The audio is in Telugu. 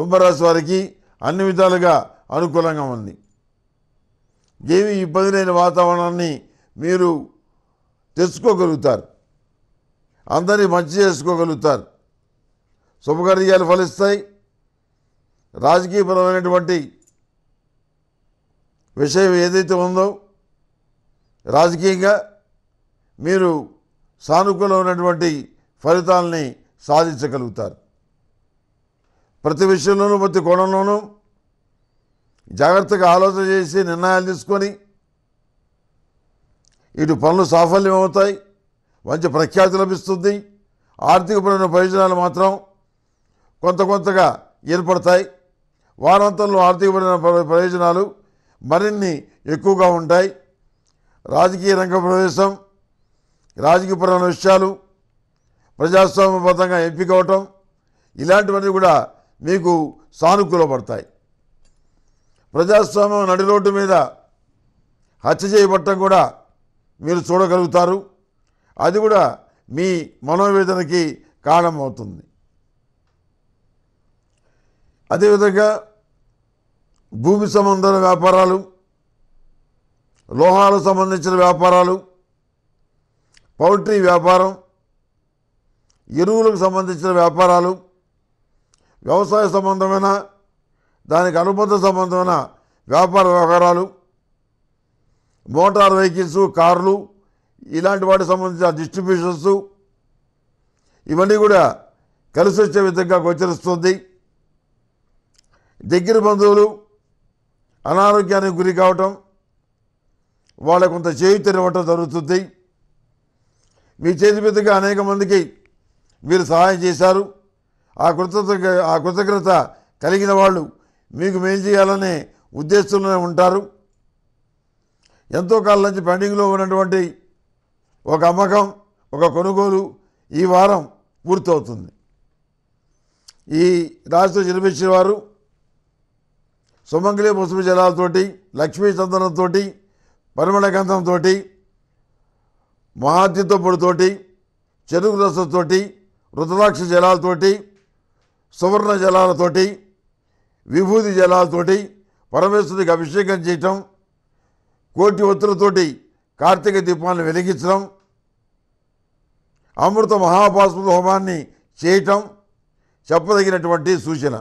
కుంభరాశి వారికి అన్ని విధాలుగా అనుకూలంగా ఉంది ఏమి ఇబ్బంది లేని వాతావరణాన్ని మీరు తెచ్చుకోగలుగుతారు అందరినీ మంచి చేసుకోగలుగుతారు శుభకార్యాలు ఫలిస్తాయి రాజకీయపరమైనటువంటి విషయం ఏదైతే ఉందో రాజకీయంగా మీరు సానుకూలమైనటువంటి ఫలితాలని సాధించగలుగుతారు ప్రతి విషయంలోనూ ప్రతి కోణంలోనూ జాగ్రత్తగా ఆలోచన చేసి నిర్ణయాలు తీసుకొని ఇటు పనులు సాఫల్యం అవుతాయి మంచి ప్రఖ్యాతి లభిస్తుంది ఆర్థికపరమైన ప్రయోజనాలు మాత్రం కొంత కొంతగా ఏర్పడతాయి వారాంతంలో ఆర్థికపరమైన ప్రయోజనాలు మరిన్ని ఎక్కువగా ఉంటాయి రాజకీయ రంగ ప్రవేశం రాజకీయపరమైన విషయాలు ప్రజాస్వామ్యబద్ధంగా ఎంపిక అవటం ఇలాంటివన్నీ కూడా మీకు సానుకూలపడతాయి ప్రజాస్వామ్యం నడి రోడ్డు మీద హత్య చేయబట్టం కూడా మీరు చూడగలుగుతారు అది కూడా మీ మనోవేదనకి కారణమవుతుంది అదేవిధంగా భూమి సంబంధాల వ్యాపారాలు లోహాలకు సంబంధించిన వ్యాపారాలు పౌల్ట్రీ వ్యాపారం ఎరువులకు సంబంధించిన వ్యాపారాలు వ్యవసాయ సంబంధమైన దానికి అనుబంధ సంబంధమైన వ్యాపార వ్యవహారాలు మోటార్ వెహికల్స్ కార్లు ఇలాంటి వాటికి సంబంధించిన డిస్ట్రిబ్యూషన్స్ ఇవన్నీ కూడా కలిసి వచ్చే విధంగా గోచరిస్తుంది దగ్గర బంధువులు అనారోగ్యానికి గురి కావటం వాళ్ళ కొంత తెరవటం జరుగుతుంది మీ చేతి మీదుగా అనేక మందికి మీరు సహాయం చేశారు ఆ కృతజ్ఞ ఆ కృతజ్ఞత కలిగిన వాళ్ళు మీకు మేలు చేయాలనే ఉద్దేశంలోనే ఉంటారు ఎంతో కాలం నుంచి పెండింగ్లో ఉన్నటువంటి ఒక అమ్మకం ఒక కొనుగోలు ఈ వారం పూర్తవుతుంది ఈ రాశితో జన్మించిన వారు సుమంగళి ముసుమి జలాలతోటి లక్ష్మీ చందనంతో పరిమళ గంధంతో మహాద్యతో పొడితోటి చెరుకు రసంతో రుద్రాక్ష జలాలతోటి సువర్ణ జలాలతోటి విభూతి జలాలతోటి పరమేశ్వరికి అభిషేకం చేయటం కోటి ఒత్తులతోటి కార్తీక దీపాలను వెలిగించడం అమృత మహాభాస్మ హోమాన్ని చేయటం చెప్పదగినటువంటి సూచన